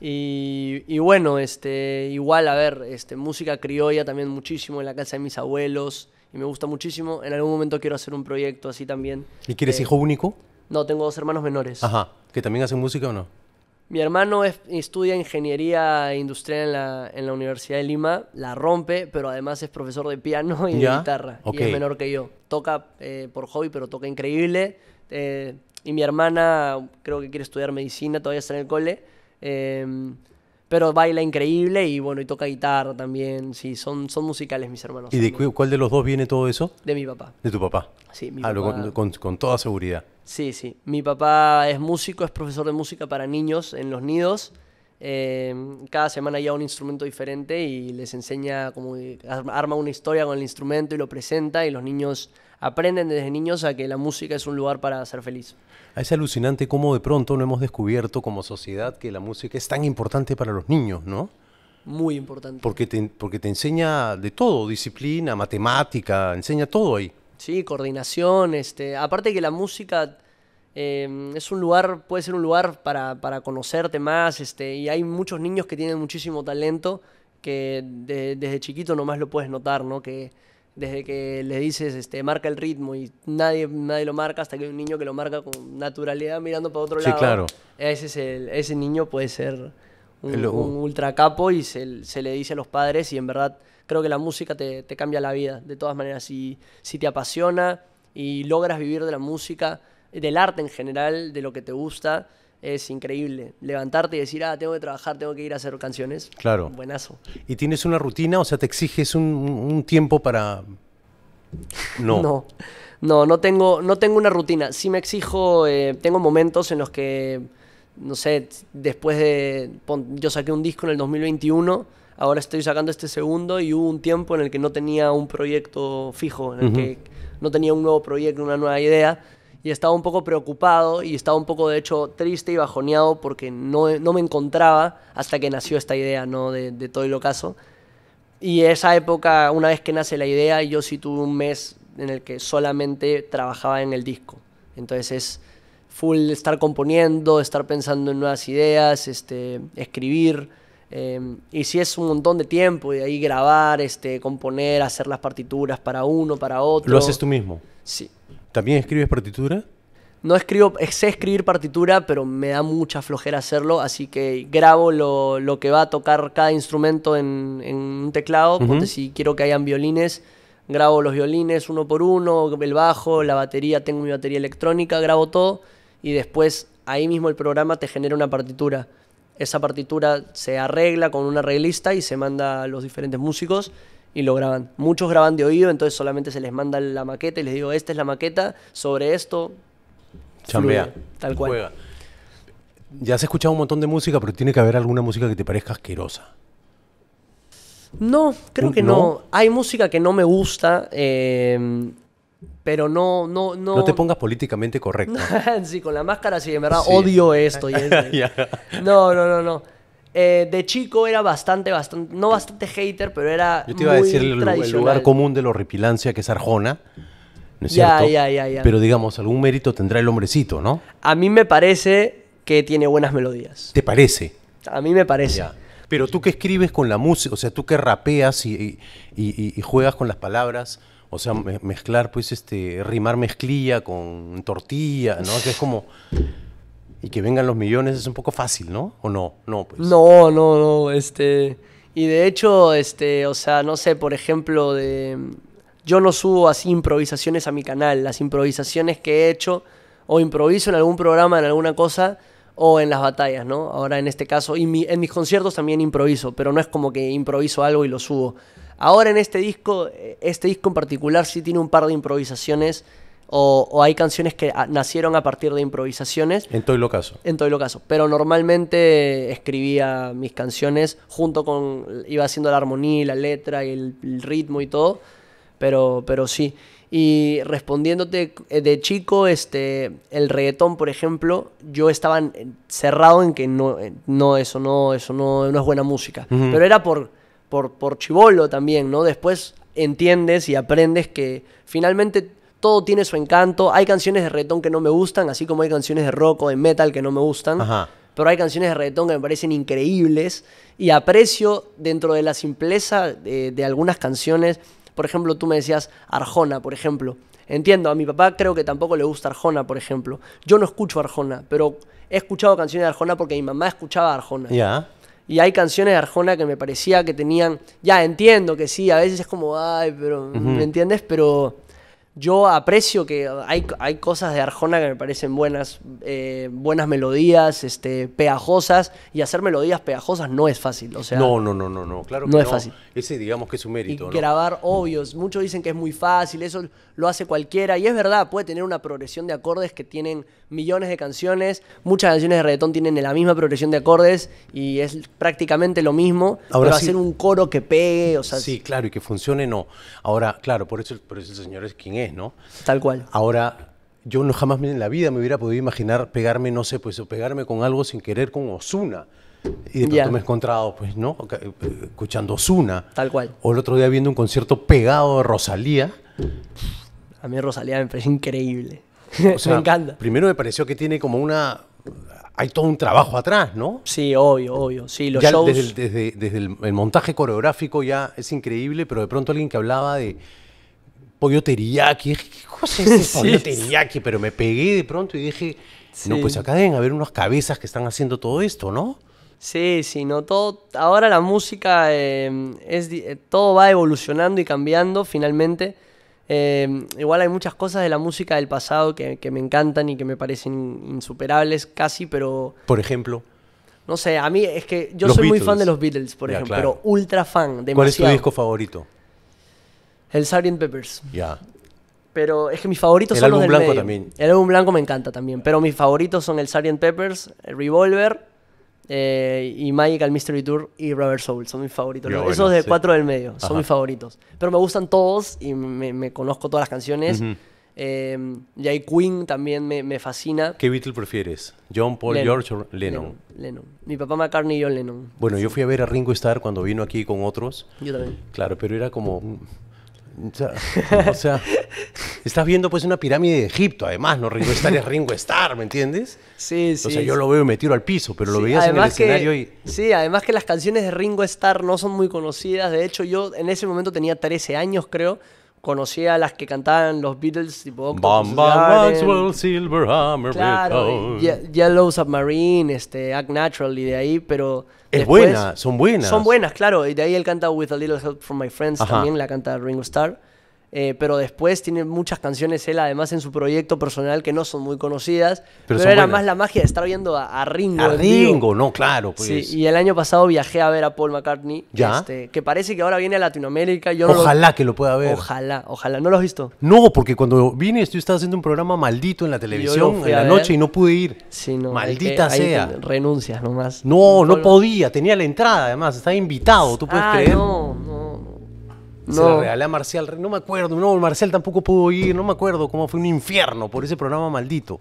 Y, bueno, este, igual, a ver, este, música criolla también muchísimo en la casa de mis abuelos. Y me gusta muchísimo. En algún momento quiero hacer un proyecto así también. ¿Y quieres eh, hijo único? No, tengo dos hermanos menores. Ajá. ¿Que también hacen música o no? Mi hermano estudia ingeniería industrial en la, Universidad de Lima, la rompe, pero además es profesor de piano y de guitarra. Y es menor que yo. Toca eh, por hobby, pero toca increíble. Eh, y mi hermana creo que quiere estudiar medicina, todavía está en el cole. Eh, pero baila increíble y bueno, y toca guitarra también. Sí, son, son musicales mis hermanos. ¿Y de cuál de los dos viene todo eso? De mi papá. De tu papá. Sí, mi ah, papá. Con, con, toda seguridad. Sí, sí. Mi papá es músico, es profesor de música para niños en los nidos. Em, cada semana lleva un instrumento diferente y les enseña como arma una historia con el instrumento y lo presenta y los niños aprenden desde niños a que la música es un lugar para ser feliz. Es alucinante cómo de pronto no hemos descubierto como sociedad que la música es tan importante para los niños, ¿no? Muy importante. Porque te, enseña de todo, disciplina, matemática, enseña todo ahí. Sí, coordinación, este, aparte que la música em, es un lugar, puede ser un lugar para, conocerte más, este, y hay muchos niños que tienen muchísimo talento que desde chiquito nomás lo puedes notar, ¿no? Que, desde que le dices, este, marca el ritmo y nadie, lo marca hasta que hay un niño que lo marca con naturalidad mirando para otro sí, lado. claro. Ese, es ese niño puede ser un, un ultra capo y se, le dice a los padres y en verdad creo que la música te, cambia la vida. De todas maneras, si, si te apasiona y logras vivir de la música, del arte en general, de lo que te gusta, es increíble. Levantarte y decir, ah, tengo que trabajar, tengo que ir a hacer canciones. Claro. Buenazo. ¿Y tienes una rutina? O sea, ¿te exiges un, tiempo para...? No. no. No, tengo, no tengo una rutina. Sí me exijo, eh, tengo momentos en los que, no sé, después de... yo saqué un disco en el 2021, ahora estoy sacando este segundo y hubo un tiempo en el que no tenía un proyecto fijo, en el que no tenía un nuevo proyecto, una nueva idea y estaba un poco preocupado y estaba un poco de hecho triste y bajoneado porque no, me encontraba hasta que nació esta idea ¿no? de, todo el ocaso. Y esa época, una vez que nace la idea, yo sí tuve un mes en el que solamente trabajaba en el disco. Entonces es full estar componiendo, estar pensando en nuevas ideas, este, escribir. Em, y si sí es un montón de tiempo, y ahí grabar, este, componer, hacer las partituras para uno, para otro. ¿Lo haces tú mismo? Sí. ¿También escribes partitura? No escribo, eh, sé escribir partitura, pero me da mucha flojera hacerlo, así que grabo lo, que va a tocar cada instrumento en, un teclado. si quiero que hayan violines, grabo los violines uno por uno, el bajo, la batería, tengo mi batería electrónica, grabo todo y después ahí mismo el programa te genera una partitura. Esa partitura se arregla con una arreglista y se manda a los diferentes músicos y lo graban. Muchos graban de oído, entonces solamente se les manda la maqueta y les digo, esta es la maqueta, sobre esto. Chambea. tal cual. Ya has escuchado un montón de música, pero tiene que haber alguna música que te parezca asquerosa. No, creo que no. Hay música que no me gusta, em, pero no, no, no. No te pongas políticamente correcto. sí, con la máscara sí, en verdad odio esto. No, no, no, no. Eh, de chico era bastante, bastante, no bastante hater, pero era. Yo te iba a decir el, lugar común de la horripilancia, que es Arjona. Pero digamos, algún mérito tendrá el hombrecito, ¿no? A mí me parece que tiene buenas melodías. ¿Te parece? A mí me parece. Pero tú que escribes con la música, o sea, tú que rapeas y, juegas con las palabras, o sea, mezclar, pues, este, rimar mezclilla con tortilla, ¿no? Que es como y que vengan los millones es un poco fácil, ¿no? ¿O no? No, pues. No, no, no, este... Y de hecho, este, o sea, no sé, por ejemplo, de... Yo no subo así improvisaciones a mi canal. Las improvisaciones que he hecho, o improviso en algún programa, en alguna cosa, o en las batallas, ¿no? Ahora en este caso, y en mis conciertos también improviso, pero no es como que improviso algo y lo subo. Ahora en este disco, eh, este disco en particular sí tiene un par de improvisaciones o, hay canciones que ah, nacieron a partir de improvisaciones. En todo lo caso. En todo lo caso. Pero normalmente escribía mis canciones junto con. iba haciendo la armonía, la letra y el, ritmo y todo. Pero, pero sí. Y respondiéndote eh, de chico, este, el reggaetón, por ejemplo, yo estaba cerrado en que no, no eso no, eso no, es buena música. Pero era por, por, por chivolo también, ¿no? Después entiendes y aprendes que finalmente todo tiene su encanto. Hay canciones de reggaetón que no me gustan, así como hay canciones de rock o de metal que no me gustan. Pero hay canciones de reggaetón que me parecen increíbles y aprecio dentro de la simpleza de, algunas canciones. Por ejemplo, tú me decías Arjona, por ejemplo. Entiendo, a mi papá creo que tampoco le gusta Arjona, por ejemplo. Yo no escucho Arjona, pero he escuchado canciones de Arjona porque mi mamá escuchaba Arjona. Ya. Y hay canciones de Arjona que me parecía que tenían. Ya, entiendo que sí, a veces es como, ay, pero. ¿Me entiendes? Pero yo aprecio que hay, hay, cosas de Arjona que me parecen buenas, eh, buenas melodías, este, pegajosas, y hacer melodías pegajosas no es fácil. O no, no, no, no, no, claro que no. es fácil. Ese digamos que es su mérito. Y grabar, obvios. Muchos dicen que es muy fácil, eso lo hace cualquiera, y es verdad, puede tener una progresión de acordes que tienen millones de canciones, muchas canciones de reggaetón tienen la misma progresión de acordes, y es prácticamente lo mismo, Ahora pero hacer un coro que pegue, o sea... Sí, claro, y que funcione, no. Ahora, claro, por eso, por eso el señor es quien es. ¿no? Tal cual. Ahora, yo no jamás en la vida me hubiera podido imaginar pegarme, no sé, pues pegarme con algo sin querer con Osuna. Y de pronto me he encontrado, pues, ¿no? Eh, escuchando Osuna. Tal cual. O el otro día viendo un concierto pegado de Rosalía. A mí Rosalía me parece increíble. O me encanta. Primero me pareció que tiene como una. Hay todo un trabajo atrás, ¿no? Sí, obvio, obvio. Sí, Desde, el montaje coreográfico ya es increíble, pero de pronto alguien que hablaba de pollo teriyaki. ¿Qué cosa es ese Pero me pegué de pronto y dije, no, pues acá deben haber unas cabezas que están haciendo todo esto, ¿no? Sí, sí, no, todo, ahora la música em, es, eh, todo va evolucionando y cambiando finalmente. Em, igual hay muchas cosas de la música del pasado que, me encantan y que me parecen insuperables casi, pero... Por ejemplo. No sé, a mí es que yo soy muy fan de los Beatles, por ejemplo, pero ultra fan. Demasiado. ¿Cuál es tu disco favorito? El Siren Peppers. Ya. Pero es que mis favoritos son los álbum blanco también. El álbum blanco me encanta también. Pero mis favoritos son el Siren Peppers, el Revolver eh, y Magical Mystery Tour y Rubber Soul. Son mis favoritos. Esos de cuatro del medio son mis favoritos. Pero me gustan todos y me, conozco todas las canciones. Jay eh, y Queen también me, fascina. ¿Qué Beatle prefieres? ¿John, Paul, George o Lennon? Lennon. Mi papá McCartney y yo Lennon. Bueno, yo fui a ver a Ringo Starr cuando vino aquí con otros. Yo también. Claro, pero era como, mm, o sea, estás viendo pues una pirámide de Egipto, además, ¿no? Ringo Starr es Ringo Starr, ¿me entiendes? Sí, sí. O sea, yo lo veo y me tiro al piso, pero lo veías en el escenario y... Sí, además que las canciones de Ringo Starr no son muy conocidas. De hecho, yo en ese momento tenía 13 años, creo conocía a las que cantaban los Beatles, tipo Bamba, Maxwell, Silver Hammer, Yellow Submarine, este, Act Natural y de ahí, pero... Es buena, son buenas. Son buenas, claro, y de ahí él canta With a Little Help from My Friends, también la canta Ringo Starr. Eh, pero después tiene muchas canciones él además en su proyecto personal que no son muy conocidas, pero, era más la magia de estar viendo a, Ringo. A Ringo, no, claro. Pues. y el año pasado viajé a ver a Paul McCartney, ¿Ya? Este, que parece que ahora viene a Latinoamérica. Yo ojalá que lo pueda ver. Ojalá, ojalá. ¿No lo has visto? No, porque cuando vine estoy haciendo un programa maldito en la televisión en la noche y no pude ir. Sí, no, Maldita sea. Renuncias nomás. No, no podía, tenía la entrada además, estaba invitado, tú puedes ah, No, no. No. Se la regalé a Marcial. No me acuerdo. No, Marcial tampoco pudo ir. No me acuerdo cómo fue un infierno por ese programa maldito.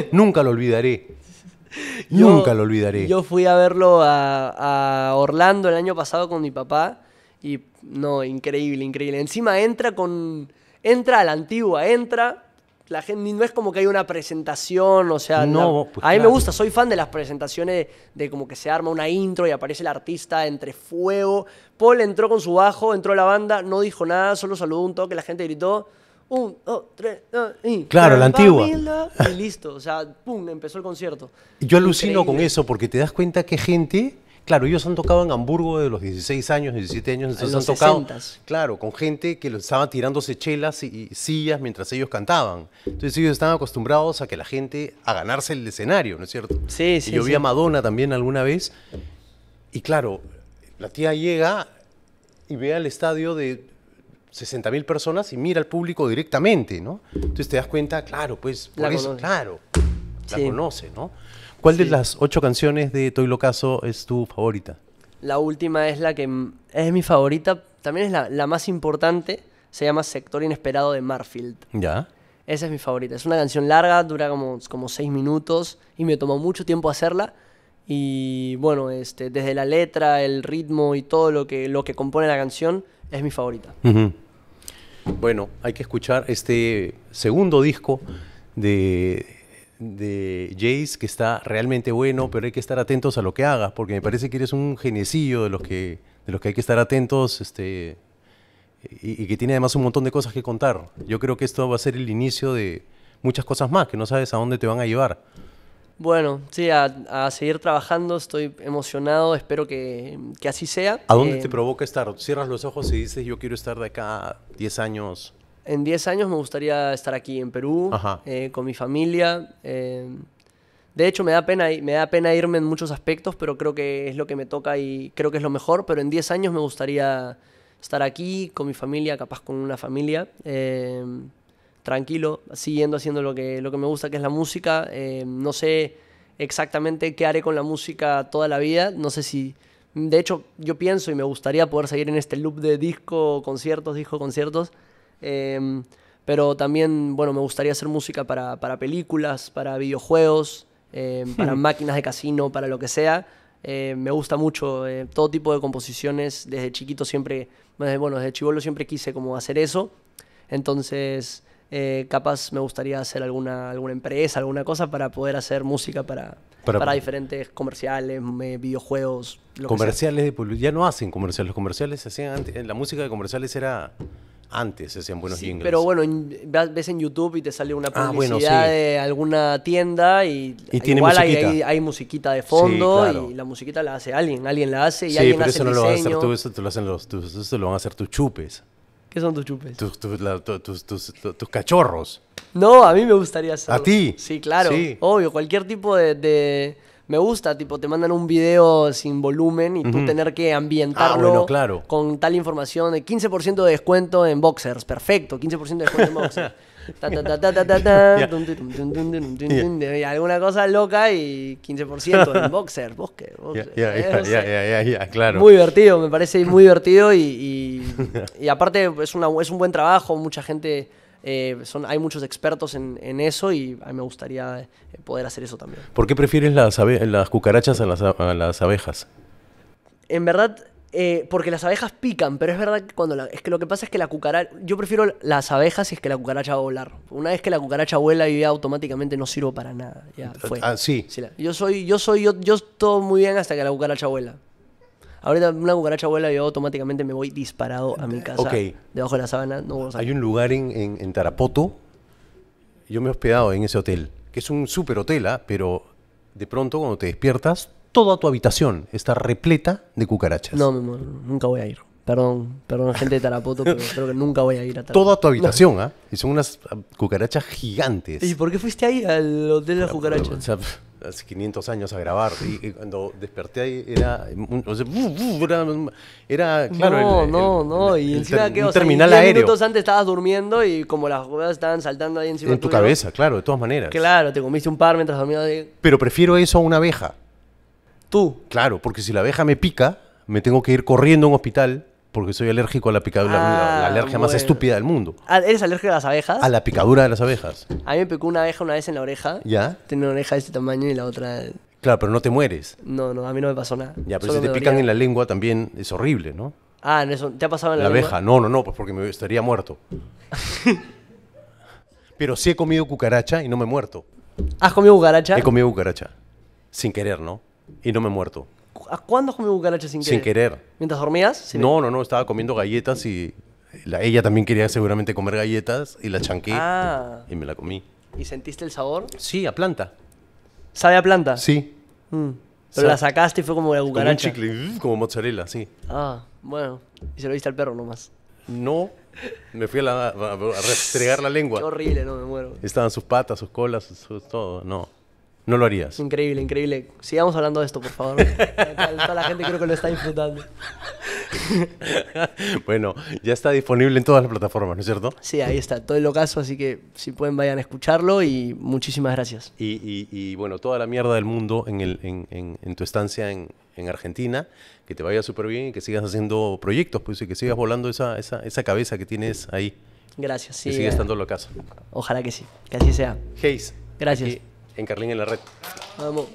Nunca lo olvidaré. Nunca lo olvidaré. Yo fui a verlo a, Orlando el año pasado con mi papá. Y no, increíble, increíble. Encima entra con. Entra a la antigua, entra. La gente no es como que hay una presentación, o sea, no, pues a mí me gusta, soy fan de las presentaciones de, de como que se arma una intro y aparece el artista entre fuego, Paul entró con su bajo, entró a la banda, no dijo nada, solo saludó un toque, la gente gritó. Un, dos, tres, dos, ah, y claro, la antigua. Y listo, o sea, pum, empezó el concierto. Yo alucino con eso porque te das cuenta que gente, claro, ellos han tocado en Hamburgo de los 16 años, 17 años, entonces han tocado, claro, con gente que los estaba tirándose chelas y, sillas mientras ellos cantaban. Entonces ellos estaban acostumbrados a que la gente a ganarse el escenario, ¿no es cierto? Sí, sí. yo vi a Madonna también alguna vez y claro, la tía llega y ve al estadio de 60.000 mil personas y mira al público directamente, ¿no? Entonces te das cuenta, claro, pues, claro, la conoce, ¿no? ¿Cuál de las ocho canciones de Toy Locaso es tu favorita? La última es la que es mi favorita, también es la, más importante, se llama Sector Inesperado de Marfield. Ya. Esa es mi favorita, es una canción larga, dura como, como seis minutos y me tomó mucho tiempo hacerla y bueno, este, desde la letra, el ritmo y todo lo que, lo que compone la canción, es mi favorita. Bueno, hay que escuchar este segundo disco de, de Jace, que está realmente bueno, pero hay que estar atentos a lo que hagas, porque me parece que eres un genecillo de los que, de los que hay que estar atentos, este, y, y, que tiene además un montón de cosas que contar. Yo creo que esto va a ser el inicio de muchas cosas más, que no sabes a dónde te van a llevar. Bueno, sí, a, seguir trabajando, estoy emocionado, espero que, así sea. ¿A dónde eh, te provoca estar? Cierras los ojos y dices, yo quiero estar de acá 10 años. En 10 años me gustaría estar aquí en Perú, eh, con mi familia. Eh, de hecho, me da, pena, me da pena irme en muchos aspectos, pero creo que es lo que me toca y creo que es lo mejor. Pero en 10 años me gustaría estar aquí, con mi familia, capaz con una familia tranquilo, siguiendo haciendo lo que, lo que me gusta, que es la música. Eh, no sé exactamente qué haré con la música toda la vida. No sé si... De hecho, yo pienso y me gustaría poder seguir en este loop de disco, conciertos, disco, conciertos. Eh, pero también, bueno, me gustaría hacer música para, para películas, para videojuegos, eh, hmm. para máquinas de casino, para lo que sea. me gusta mucho todo tipo de composiciones. Desde chiquito siempre, desde, bueno, desde chivolo siempre quise como hacer eso. Entonces, eh, capaz me gustaría hacer alguna, alguna empresa, alguna cosa para poder hacer música para, para, diferentes comerciales, videojuegos. comerciales de ya no hacen comerciales, los comerciales se hacían antes, eh, la música de comerciales era antes, se hacían buenos sí, Pero bueno, ves en YouTube y te sale una ah, publicidad de alguna tienda y, igual Hay, musiquita de fondo y la musiquita la hace alguien, alguien la hace y alguien hace eso no lo vas a hacer tú, eso lo van a hacer tus chupes. ¿Qué son tus chupes? Tus, cachorros. No, a mí me gustaría saber. ¿A ti? Sí, claro. Sí. Obvio, cualquier tipo de, Me gusta, tipo, te mandan un video sin volumen y tú tener que ah, ambientarlo ah, bueno, claro. con tal información de 15% de descuento en boxers. Perfecto, 15% de descuento en boxers. Y alguna cosa loca y 15% en boxer, bosque. Muy divertido, me parece muy divertido y, aparte es, una, es un buen trabajo, mucha gente... Eh, son, hay muchos expertos en, eso y a mí me gustaría eh, poder hacer eso también. ¿Por qué prefieres las, las cucarachas las, a las abejas? En verdad, eh, porque las abejas pican, pero es verdad que cuando la, es que lo que pasa es que la cucaracha, yo prefiero las abejas si es que la cucaracha va a volar. Una vez que la cucaracha vuela y ya automáticamente no sirvo para nada. Ya ah, fue. Ah, sí. yo soy, yo soy, yo, yo muy bien hasta que la cucaracha vuela. Ahorita una cucaracha vuela y yo automáticamente me voy disparado a mi casa. Ok. Debajo de la sábana. No Hay un lugar en, en, Tarapoto. Yo me he hospedado en ese hotel, que es un super hotel, ah, pero de pronto cuando te despiertas, toda tu habitación está repleta de cucarachas. No, mi amor, nunca voy a ir. Perdón, perdón, gente de Tarapoto, pero creo que nunca voy a ir a Tarapoto. Toda tu habitación, ¿ah? Y son unas ah, cucarachas gigantes. ¿Y por qué fuiste ahí al Hotel de las ah, Cucarachas? O sea, hace 500 años a grabar. Y, cuando desperté ahí era. era, No, no, no. y encima O terminal aéreo. minutos antes estabas durmiendo y como las cucarachas estaban saltando ahí encima. En tu cabeza, claro, de todas maneras. Claro, te comiste un par mientras dormías. Ahí. Pero prefiero eso a una abeja. Tú. Claro, porque si la abeja me pica, me tengo que ir corriendo a un hospital porque soy alérgico a la picadura, la, ah, alergia más estúpida del mundo. Ah, ¿Eres alérgico a las abejas? A la picadura de las abejas. A mí me picó una abeja una vez en la oreja. ¿Ya? Tiene una oreja de este tamaño y la otra... Claro, pero no te mueres. No, no, a mí no me pasó nada. Ya, pero si te pican en la lengua también es horrible, ¿no? Ah, no, eso, ¿te ha pasado en la, la abeja, no, no, no, pues porque me estaría muerto. pero sí he comido cucaracha y no me he muerto. ¿Has comido cucaracha? He comido cucaracha. Sin querer, ¿no? Y no me he muerto. ¿A cuándo has comido cucaracha sin querer? Sin querer. ¿Mientras dormías? no, no, no. Estaba comiendo galletas y la, ella también quería seguramente comer galletas y la chanqué ah. y me la comí. ¿Y sentiste el sabor? Sí, a planta. ¿Sabe a planta? Sí. Mm. Pero la sacaste y fue como la cucaracha. Como un chicle, como mozzarella, sí. Ah, bueno. Y se lo diste al perro nomás. No, me fui a, restregar la lengua. Qué horrible, no, me muero. Estaban sus patas, sus colas, todo, no. No lo harías. Increíble, increíble. Sigamos hablando de esto, por favor. Toda la gente creo que lo está disfrutando. bueno, ya está disponible en todas las plataformas, ¿no es cierto? Sí, ahí está, todo el ocaso, así que si pueden vayan a escucharlo y muchísimas gracias. Y, bueno, toda la mierda del mundo en, tu estancia en, Argentina, que te vaya súper bien y que sigas haciendo proyectos, pues, y que sigas volando esa, esa, cabeza que tienes ahí. Gracias, sí. Que sigue eh, estando el ocaso. Ojalá que sí, que así sea. Hayes. Gracias en Carlín en la Red. Vamos.